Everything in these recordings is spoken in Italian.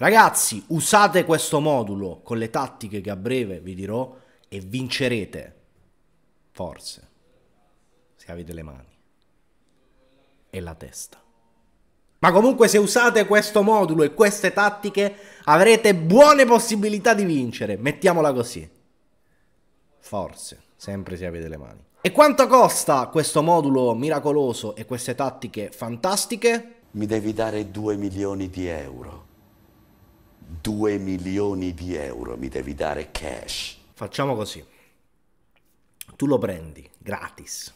Ragazzi, usate questo modulo con le tattiche che a breve vi dirò e vincerete. Forse. Se avete le mani. E la testa. Ma comunque se usate questo modulo e queste tattiche avrete buone possibilità di vincere. Mettiamola così. Forse. Sempre se avete le mani. E quanto costa questo modulo miracoloso e queste tattiche fantastiche? Mi devi dare 2 milioni di euro. 2 milioni di euro, mi devi dare cash. Facciamo così. Tu lo prendi gratis,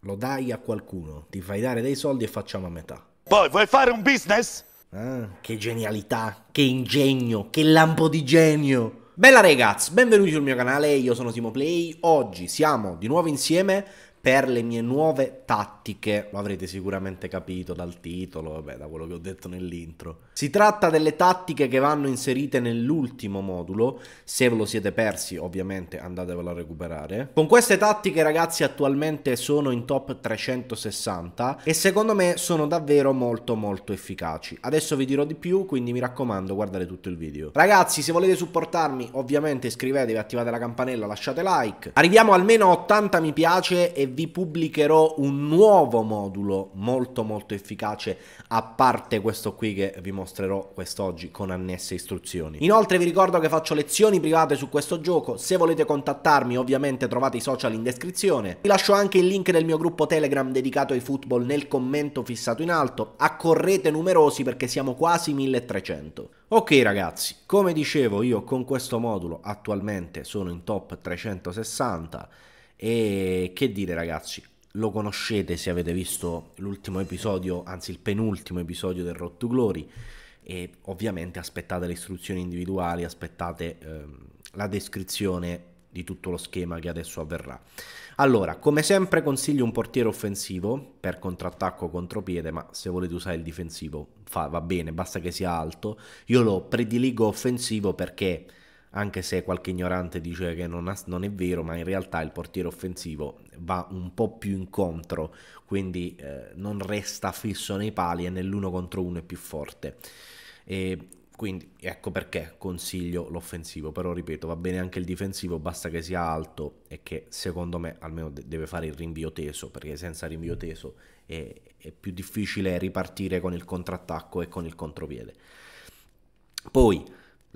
lo dai a qualcuno, ti fai dare dei soldi e facciamo a metà. Poi vuoi fare un business? Ah, che genialità, che ingegno, che lampo di genio. Bella ragazzi, benvenuti sul mio canale, io sono Timo Play. Oggi siamo di nuovo insieme per le mie nuove tattiche, lo avrete sicuramente capito dal titolo, vabbè, da quello che ho detto nell'intro. Si tratta delle tattiche che vanno inserite nell'ultimo modulo, se ve lo siete persi ovviamente andatevelo a recuperare. Con queste tattiche ragazzi attualmente sono in top 360 e secondo me sono davvero molto molto efficaci. Adesso vi dirò di più, quindi mi raccomando guardate tutto il video. Ragazzi se volete supportarmi ovviamente iscrivetevi, attivate la campanella, lasciate like. Arriviamo almeno a 80 mi piace e vi pubblicherò un nuovo modulo molto molto efficace a parte questo qui che vi mostrerò quest'oggi con annesse istruzioni. Inoltre vi ricordo che faccio lezioni private su questo gioco, se volete contattarmi ovviamente trovate i social in descrizione. Vi lascio anche il link del mio gruppo Telegram dedicato ai football nel commento fissato in alto, accorrete numerosi perché siamo quasi 1300. Ok ragazzi, come dicevo io con questo modulo attualmente sono in top 360 e che dire ragazzi, lo conoscete se avete visto l'ultimo episodio, anzi il penultimo episodio del Road to Glory e ovviamente aspettate le istruzioni individuali, aspettate ehm, la descrizione di tutto lo schema che adesso avverrà. Allora, come sempre consiglio un portiere offensivo per contrattacco contropiede, ma se volete usare il difensivo fa, va bene, basta che sia alto. Io lo prediligo offensivo perché anche se qualche ignorante dice che non, ha, non, è vero, ma in realtà il portiere offensivo va un po' più incontro, quindi eh, non resta fisso nei pali e nell'uno contro uno è più forte. E quindi ecco perché consiglio l'offensivo, però ripeto, va bene anche il difensivo, basta che sia alto e che secondo me almeno deve fare il rinvio teso, perché senza rinvio teso è, è più difficile ripartire con il contrattacco e con il contropiede. Poi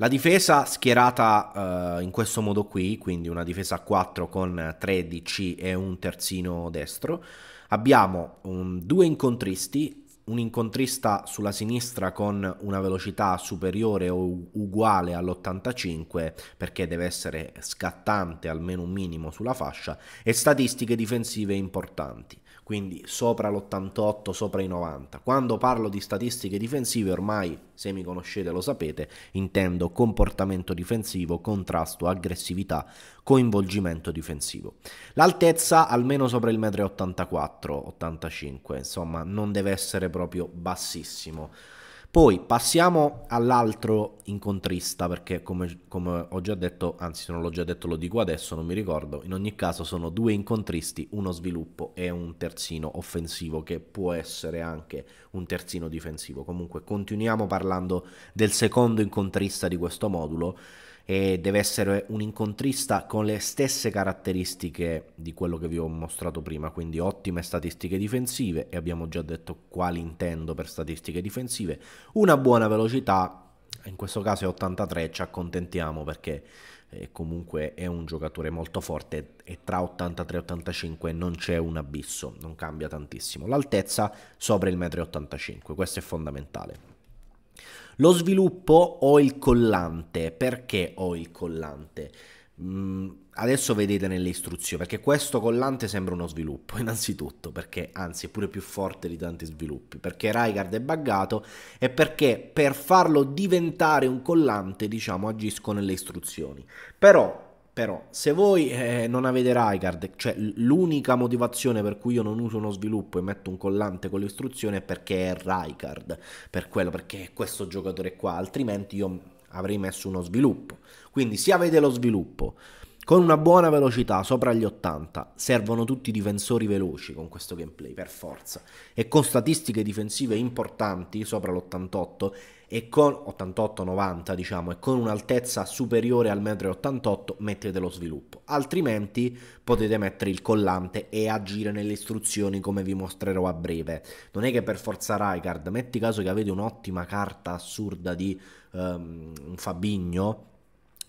la difesa schierata uh, in questo modo qui, quindi una difesa a 4 con 3 13 e un terzino destro. Abbiamo um, due incontristi, un incontrista sulla sinistra con una velocità superiore o uguale all'85 perché deve essere scattante almeno un minimo sulla fascia e statistiche difensive importanti quindi sopra l'88, sopra i 90. Quando parlo di statistiche difensive, ormai se mi conoscete lo sapete, intendo comportamento difensivo, contrasto, aggressività, coinvolgimento difensivo. L'altezza almeno sopra il 1,84 m, 85, insomma non deve essere proprio bassissimo. Poi passiamo all'altro incontrista, perché come, come, ho già detto, anzi se non l'ho già detto lo dico adesso, non mi ricordo, in ogni caso sono due incontristi, uno sviluppo e un terzino offensivo, che può essere anche un terzino difensivo. Comunque continuiamo parlando del secondo incontrista di questo modulo, e deve essere un incontrista con le stesse caratteristiche di quello che vi ho mostrato prima, quindi ottime statistiche difensive e abbiamo già detto quali intendo per statistiche difensive, una buona velocità, in questo caso è 83, ci accontentiamo perché eh, comunque è un giocatore molto forte e tra 83 e 85 non c'è un abisso, non cambia tantissimo. L'altezza sopra il 1,85 m, questo è fondamentale. Lo sviluppo o il collante. Perché ho il collante? Mm, adesso vedete nelle istruzioni, perché questo collante sembra uno sviluppo, innanzitutto, perché anzi è pure più forte di tanti sviluppi, perché Raigard è buggato e perché per farlo diventare un collante, diciamo, agisco nelle istruzioni. Però però se voi eh, non avete Raikard, cioè l'unica motivazione per cui io non uso uno sviluppo e metto un collante con l'istruzione è perché è Raikard, per quello, perché è questo giocatore qua, altrimenti io avrei messo uno sviluppo. Quindi se avete lo sviluppo con una buona velocità sopra gli 80 servono tutti i difensori veloci con questo gameplay per forza e con statistiche difensive importanti sopra l'88 e con 88-90 diciamo e con un'altezza superiore al 1,88 m mettete lo sviluppo altrimenti potete mettere il collante e agire nelle istruzioni come vi mostrerò a breve non è che per forza Raikard metti caso che avete un'ottima carta assurda di um, un Fabigno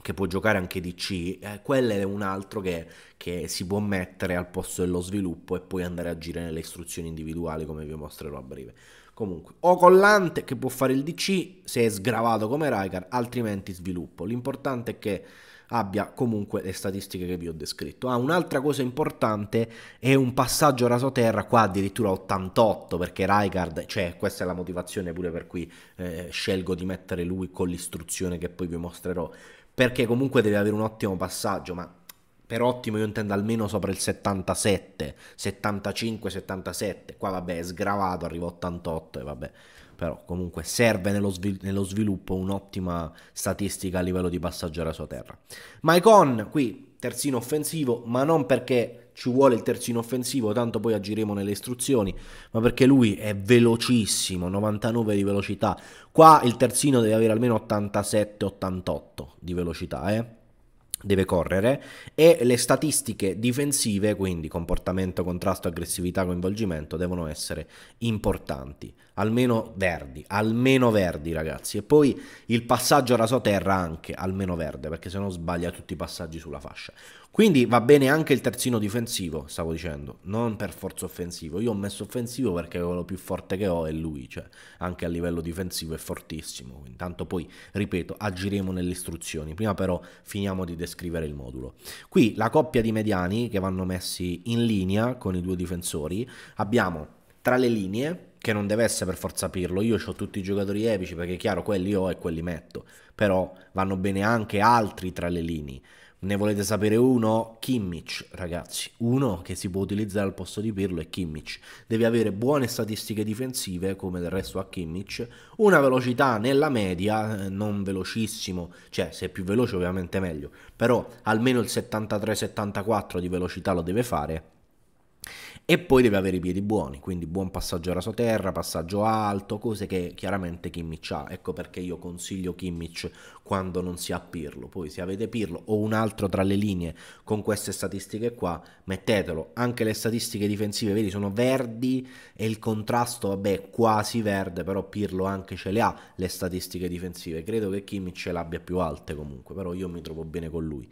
che può giocare anche DC, eh, quello è un altro che, che, si può mettere al posto dello sviluppo e poi andare a agire nelle istruzioni individuali come vi mostrerò a breve. Comunque, o collante che può fare il DC se è sgravato come Raikar, altrimenti sviluppo. L'importante è che abbia comunque le statistiche che vi ho descritto. Ah, un'altra cosa importante è un passaggio rasoterra, qua addirittura 88, perché Raikard, cioè questa è la motivazione pure per cui eh, scelgo di mettere lui con l'istruzione che poi vi mostrerò, perché comunque deve avere un ottimo passaggio, ma per ottimo io intendo almeno sopra il 77, 75, 77, qua vabbè è sgravato, arriva 88 e vabbè, però comunque serve nello, svil- nello sviluppo un'ottima statistica a livello di passaggio alla sua terra. Maicon qui terzino offensivo, ma non perché ci vuole il terzino offensivo, tanto poi agiremo nelle istruzioni, ma perché lui è velocissimo, 99 di velocità. Qua il terzino deve avere almeno 87-88 di velocità, eh? deve correre e le statistiche difensive, quindi comportamento, contrasto, aggressività, coinvolgimento, devono essere importanti, almeno verdi, almeno verdi ragazzi. E poi il passaggio rasoterra anche, almeno verde, perché se no sbaglia tutti i passaggi sulla fascia. Quindi va bene anche il terzino difensivo, stavo dicendo, non per forza offensivo. Io ho messo offensivo perché quello più forte che ho è lui, cioè anche a livello difensivo è fortissimo. Intanto poi, ripeto, agiremo nelle istruzioni. Prima però finiamo di descrivere il modulo. Qui la coppia di mediani che vanno messi in linea con i due difensori. Abbiamo tra le linee che non deve essere per forza Pirlo. Io ho tutti i giocatori epici perché è chiaro quelli ho e quelli metto, però vanno bene anche altri tra le linee. Ne volete sapere uno? Kimmich, ragazzi. Uno che si può utilizzare al posto di Pirlo è Kimmich. Deve avere buone statistiche difensive, come del resto a Kimmich, una velocità nella media, eh, non velocissimo, cioè se è più veloce ovviamente meglio, però almeno il 73-74 di velocità lo deve fare e poi deve avere i piedi buoni, quindi buon passaggio rasoterra, passaggio alto, cose che chiaramente Kimmich ha. Ecco perché io consiglio Kimmich quando non si ha Pirlo. Poi se avete Pirlo o un altro tra le linee con queste statistiche qua, mettetelo. Anche le statistiche difensive, vedi, sono verdi e il contrasto, vabbè, quasi verde, però Pirlo anche ce le ha le statistiche difensive. Credo che Kimmich ce l'abbia più alte comunque, però io mi trovo bene con lui.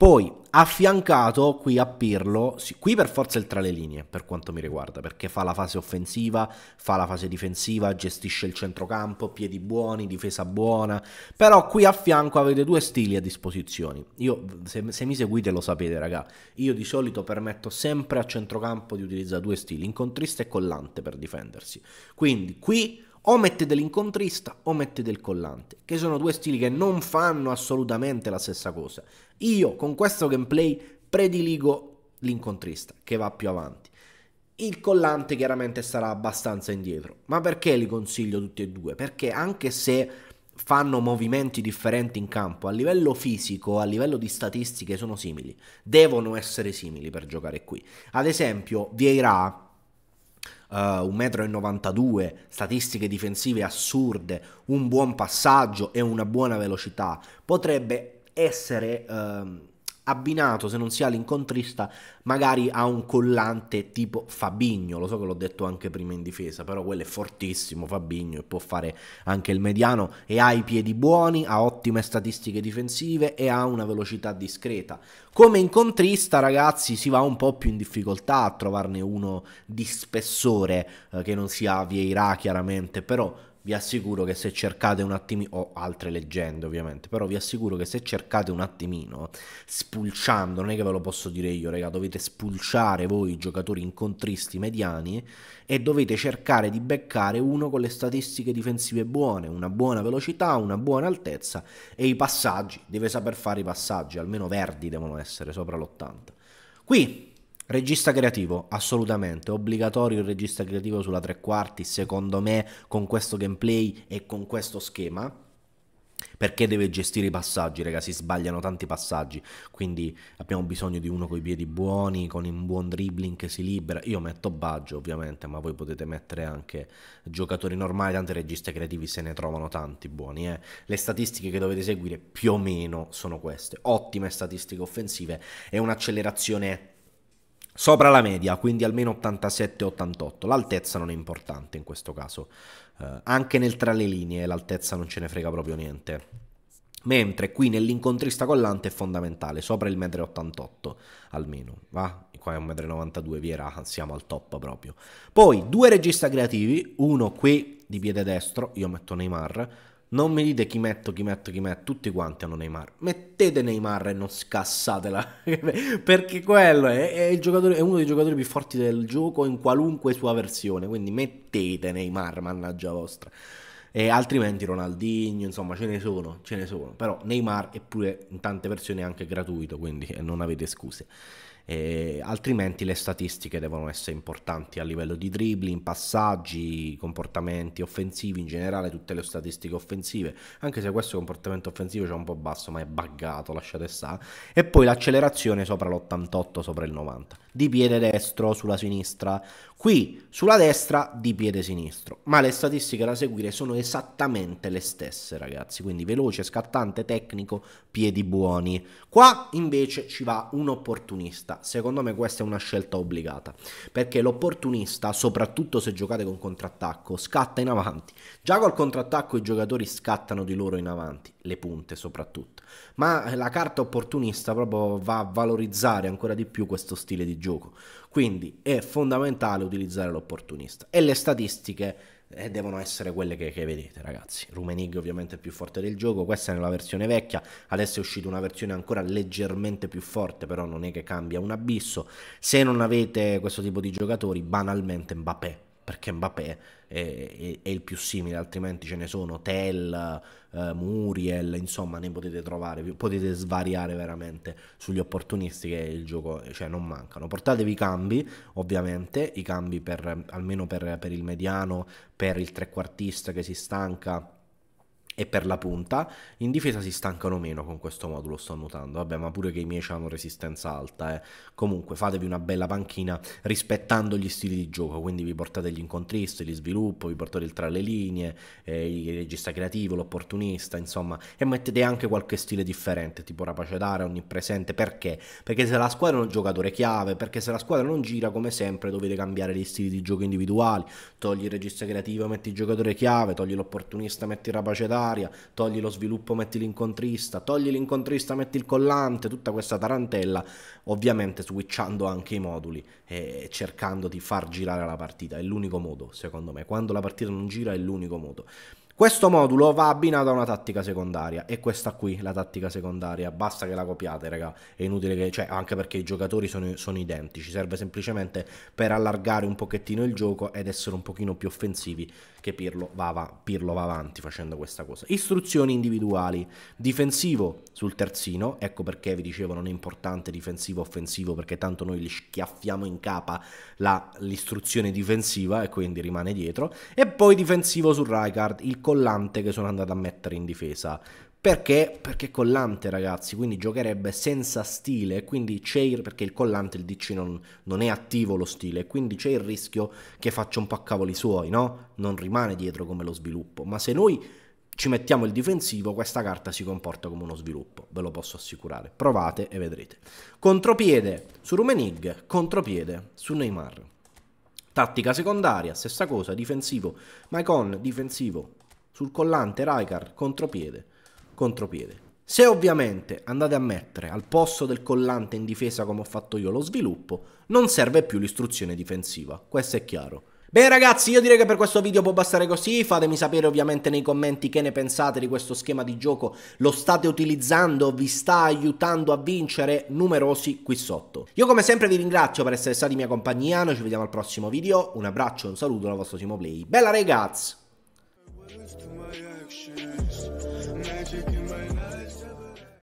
Poi, affiancato qui a Pirlo, qui per forza è il tra le linee per quanto mi riguarda, perché fa la fase offensiva, fa la fase difensiva, gestisce il centrocampo, piedi buoni, difesa buona, però qui a fianco avete due stili a disposizione. Io, se, se mi seguite lo sapete raga, io di solito permetto sempre a centrocampo di utilizzare due stili, incontrista e collante per difendersi. Quindi qui o mette dell'incontrista o mette del collante, che sono due stili che non fanno assolutamente la stessa cosa. Io con questo gameplay prediligo l'incontrista, che va più avanti. Il collante chiaramente sarà abbastanza indietro, ma perché li consiglio tutti e due? Perché anche se fanno movimenti differenti in campo, a livello fisico, a livello di statistiche sono simili, devono essere simili per giocare qui. Ad esempio, Vieira uh, 1,92 m, statistiche difensive assurde, un buon passaggio e una buona velocità, potrebbe essere... Uh, abbinato, se non si ha l'incontrista, magari a un collante tipo Fabigno. Lo so che l'ho detto anche prima in difesa, però quello è fortissimo Fabigno e può fare anche il mediano e ha i piedi buoni, ha ottime statistiche difensive e ha una velocità discreta. Come incontrista, ragazzi, si va un po' più in difficoltà a trovarne uno di spessore eh, che non sia Vieira chiaramente, però vi assicuro che se cercate un attimino, o altre leggende ovviamente, però vi assicuro che se cercate un attimino, spulciando, non è che ve lo posso dire io, raga, dovete spulciare voi giocatori incontristi mediani e dovete cercare di beccare uno con le statistiche difensive buone, una buona velocità, una buona altezza e i passaggi, deve saper fare i passaggi, almeno verdi devono essere sopra l'80. Qui Regista creativo, assolutamente, obbligatorio il regista creativo sulla tre quarti, secondo me, con questo gameplay e con questo schema, perché deve gestire i passaggi, ragazzi, si sbagliano tanti passaggi, quindi abbiamo bisogno di uno con i piedi buoni, con un buon dribbling che si libera. Io metto Baggio, ovviamente, ma voi potete mettere anche giocatori normali, tanti registi creativi se ne trovano tanti buoni, eh. Le statistiche che dovete seguire più o meno sono queste. Ottime statistiche offensive e un'accelerazione sopra la media, quindi almeno 87-88. L'altezza non è importante in questo caso. Eh, anche nel tra le linee l'altezza non ce ne frega proprio niente. Mentre qui nell'incontrista collante è fondamentale, sopra il 1,88 m almeno, va? Qua è 1,92 m, Viera, siamo al top proprio. Poi due regista creativi, uno qui di piede destro, io metto Neymar, non mi dite chi metto, chi metto, chi metto, tutti quanti hanno Neymar. Mettete Neymar e non scassatela, perché quello è, è, è, uno dei giocatori più forti del gioco in qualunque sua versione, quindi mettete Neymar, mannaggia vostra. E altrimenti Ronaldinho, insomma, ce ne sono, ce ne sono. Però Neymar è pure in tante versioni anche gratuito, quindi non avete scuse eh, altrimenti le statistiche devono essere importanti a livello di dribbling, passaggi, comportamenti offensivi in generale, tutte le statistiche offensive, anche se questo comportamento offensivo c'è un po' basso ma è buggato, lasciate stare, e poi l'accelerazione sopra l'88, sopra il 90, di piede destro sulla sinistra, qui sulla destra di piede sinistro, ma le statistiche da seguire sono esattamente le stesse ragazzi, quindi veloce, scattante, tecnico, piedi buoni. Qua invece ci va un opportunista. Secondo me questa è una scelta obbligata, perché l'opportunista, soprattutto se giocate con contrattacco, scatta in avanti. Già col contrattacco i giocatori scattano di loro in avanti, le punte soprattutto. Ma la carta opportunista proprio va a valorizzare ancora di più questo stile di gioco. Quindi è fondamentale utilizzare l'opportunista e le statistiche e eh, devono essere quelle che, che vedete ragazzi Rumenig ovviamente è più forte del gioco questa è la versione vecchia adesso è uscita una versione ancora leggermente più forte però non è che cambia un abisso se non avete questo tipo di giocatori banalmente Mbappé perché Mbappé è, è, è, il più simile, altrimenti ce ne sono Tel, eh, Muriel, insomma ne potete trovare, potete svariare veramente sugli opportunisti che il gioco cioè, non mancano. Portatevi i cambi, ovviamente, i cambi per, almeno per, per il mediano, per il trequartista che si stanca e per la punta. In difesa si stancano meno con questo modulo, sto notando. Vabbè, ma pure che i miei hanno resistenza alta. Eh. Comunque, fatevi una bella panchina rispettando gli stili di gioco. Quindi vi portate gli incontristi, gli sviluppo, vi portate il tra le linee, eh, il regista creativo, l'opportunista, insomma. E mettete anche qualche stile differente, tipo rapace d'area, onnipresente. Perché? Perché se la squadra è un giocatore chiave, perché se la squadra non gira, come sempre, dovete cambiare gli stili di gioco individuali. Togli il regista creativo, metti il giocatore chiave, togli l'opportunista, metti il rapace d'area necessaria, togli lo sviluppo, metti l'incontrista, togli l'incontrista, metti il collante, tutta questa tarantella, ovviamente switchando anche i moduli e cercando di far girare la partita, è l'unico modo secondo me, quando la partita non gira è l'unico modo. Questo modulo va abbinato a una tattica secondaria e questa qui, la tattica secondaria, basta che la copiate, raga, è inutile che, cioè, anche perché i giocatori sono, sono identici, serve semplicemente per allargare un pochettino il gioco ed essere un pochino più offensivi che Pirlo va, va, Pirlo va avanti facendo questa cosa. Istruzioni individuali, difensivo sul terzino, ecco perché vi dicevo non è importante difensivo offensivo perché tanto noi gli schiaffiamo in capa l'istruzione difensiva e quindi rimane dietro e poi difensivo su Rijkaard, il collante che sono andato a mettere in difesa. Perché? Perché collante, ragazzi, quindi giocherebbe senza stile, quindi c'è il, perché il collante, il DC non, non è attivo lo stile, quindi c'è il rischio che faccia un po' a cavoli suoi, no? Non rimane dietro come lo sviluppo. Ma se noi ci mettiamo il difensivo, questa carta si comporta come uno sviluppo, ve lo posso assicurare. Provate e vedrete. Contropiede su Rumenig, contropiede su Neymar. Tattica secondaria, stessa cosa, difensivo, ma difensivo sul collante Raikar, contropiede, contropiede. Se ovviamente andate a mettere al posto del collante in difesa come ho fatto io lo sviluppo, non serve più l'istruzione difensiva, questo è chiaro. Beh ragazzi io direi che per questo video può bastare così, fatemi sapere ovviamente nei commenti che ne pensate di questo schema di gioco, lo state utilizzando, vi sta aiutando a vincere, numerosi qui sotto. Io come sempre vi ringrazio per essere stati in mia compagnia, noi ci vediamo al prossimo video, un abbraccio, un saluto dal vostro Simo Play. Bella ragazzi! my actions. Magic